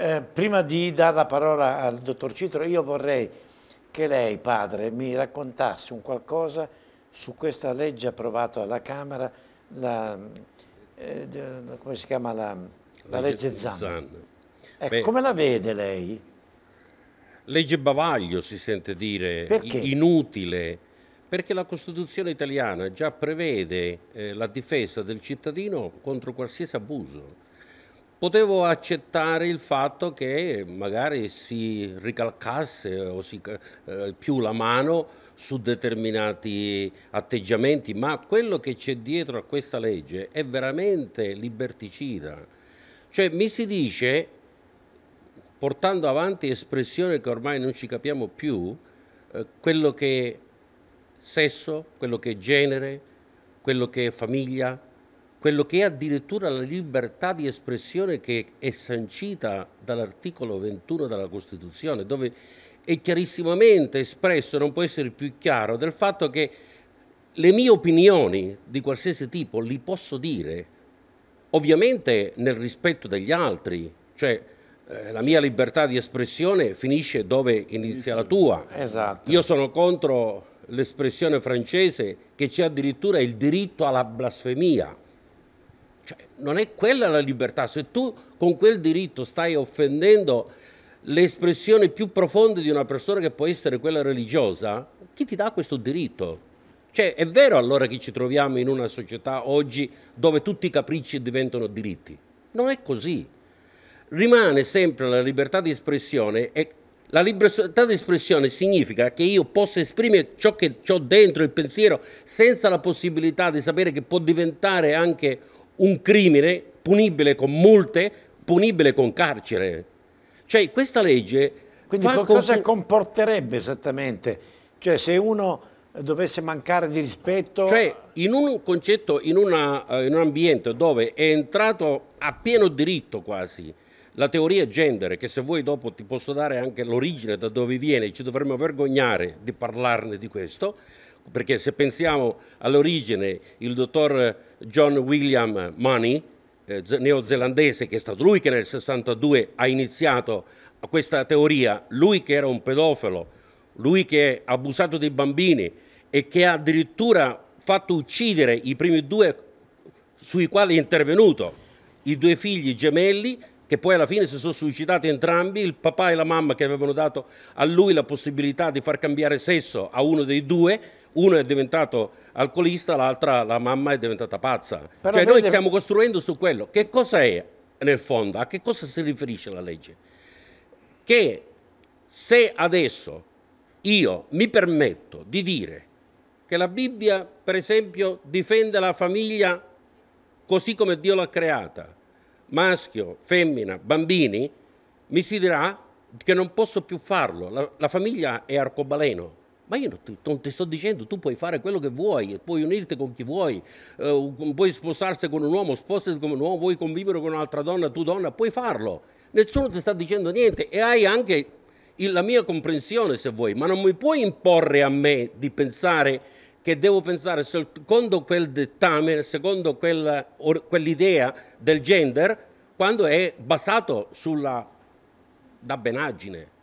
Eh, prima di dare la parola al dottor Citro, io vorrei che lei, padre, mi raccontasse un qualcosa su questa legge approvata alla Camera, la, eh, come si chiama la, la legge, legge Zan. Zan. Ecco, come la vede lei? Legge bavaglio si sente dire, perché? inutile, perché la Costituzione italiana già prevede eh, la difesa del cittadino contro qualsiasi abuso potevo accettare il fatto che magari si ricalcasse o si, eh, più la mano su determinati atteggiamenti, ma quello che c'è dietro a questa legge è veramente liberticida. Cioè mi si dice, portando avanti espressioni che ormai non ci capiamo più, eh, quello che è sesso, quello che è genere, quello che è famiglia, quello che è addirittura la libertà di espressione che è sancita dall'articolo 21 della Costituzione, dove è chiarissimamente espresso, non può essere più chiaro, del fatto che le mie opinioni di qualsiasi tipo li posso dire, ovviamente nel rispetto degli altri, cioè eh, la mia libertà di espressione finisce dove inizia la tua. Esatto. Io sono contro l'espressione francese che c'è addirittura il diritto alla blasfemia. Cioè, non è quella la libertà. Se tu con quel diritto stai offendendo l'espressione più profonda di una persona che può essere quella religiosa, chi ti dà questo diritto? Cioè, è vero allora che ci troviamo in una società oggi dove tutti i capricci diventano diritti? Non è così. Rimane sempre la libertà di espressione e la libertà di espressione significa che io possa esprimere ciò che ho dentro, il pensiero, senza la possibilità di sapere che può diventare anche un crimine punibile con multe, punibile con carcere. Cioè questa legge... Quindi cosa con... comporterebbe esattamente? Cioè se uno dovesse mancare di rispetto... Cioè in un concetto, in, una, eh, in un ambiente dove è entrato a pieno diritto quasi la teoria gender, che se vuoi dopo ti posso dare anche l'origine da dove viene, ci dovremmo vergognare di parlarne di questo, perché se pensiamo all'origine il dottor John William Money, eh, neozelandese, che è stato lui che nel 62 ha iniziato questa teoria, lui che era un pedofilo, lui che ha abusato dei bambini e che ha addirittura fatto uccidere i primi due sui quali è intervenuto, i due figli gemelli che poi alla fine si sono suicidati entrambi, il papà e la mamma che avevano dato a lui la possibilità di far cambiare sesso a uno dei due, uno è diventato alcolista, l'altra, la mamma è diventata pazza. Però cioè noi stiamo costruendo su quello. Che cosa è nel fondo? A che cosa si riferisce la legge? Che se adesso io mi permetto di dire che la Bibbia, per esempio, difende la famiglia così come Dio l'ha creata, maschio, femmina, bambini, mi si dirà che non posso più farlo. La, la famiglia è arcobaleno, ma io non ti, sto dicendo, tu puoi fare quello che vuoi, puoi unirti con chi vuoi, eh, puoi sposarsi con un uomo, sposati con un uomo, vuoi convivere con un'altra donna, tu donna, puoi farlo. Nessuno ti sta dicendo niente e hai anche la mia comprensione se vuoi, ma non mi puoi imporre a me di pensare che devo pensare secondo quel dettame, secondo quella, or, quell'idea del gender, quando è basato sulla dabbenaggine.